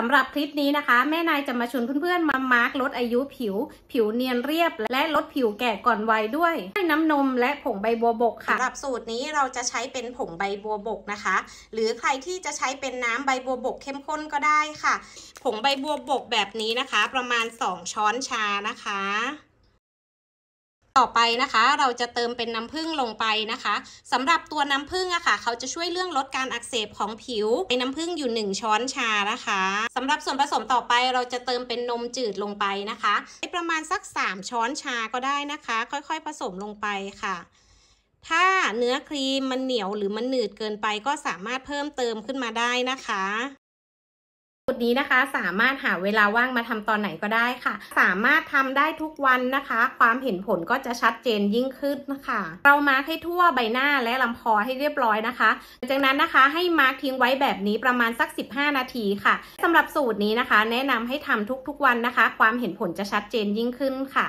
สำหรับคลิปนี้นะคะ แม่นายจะมาชวนเพื่อนๆมามาร์กลดอายุผิว ผิวเนียนเรียบและลดผิวแก่ก่อนวัยด้วยน้ำนมและผงใบบัวบกค่ะสำหรับสูตรนี้เราจะใช้เป็นผงใบบัวบกนะคะ หรือใครที่จะใช้เป็นน้ำใบบัวบกเข้มข้นก็ได้ค่ะ ผงใบบัวบกแบบนี้นะคะ ประมาณ 2 ช้อนชานะคะต่อไปนะคะเราจะเติมเป็นน้ำผึ้งลงไปนะคะสำหรับตัวน้ำผึ้งอะคะ่ะเขาจะช่วยเรื่องลดการอักเสบของผิวในน้ำผึ้งอยู่ 1 ช้อนชานะคะสำหรับส่วนผสมต่อไปเราจะเติมเป็นนมจืดลงไปนะคะใประมาณสัก 3 ช้อนชาก็ได้นะคะ ค่อยๆผสมลงไปค่ะ ถ้าเนื้อครีมมันเหนียวหรือมันหนืดเกินไปก็สามารถเพิ่มเติมขึ้นมาได้นะคะุดนี้นะคะ สามารถหาเวลาว่างมาทำตอนไหนก็ได้ค่ะ สามารถทำได้ทุกวันนะคะ ความเห็นผลก็จะชัดเจนยิ่งขึ้นนะคะ เรามาร์คให้ทั่วใบหน้าและลำคอให้เรียบร้อยนะคะจากนั้นนะคะให้มาร์คทิ้งไว้แบบนี้ประมาณสัก 15 นาทีค่ะสำหรับสูตรนี้นะคะ แนะนำให้ทำทุกๆวันนะคะ ความเห็นผลจะชัดเจนยิ่งขึ้นค่ะ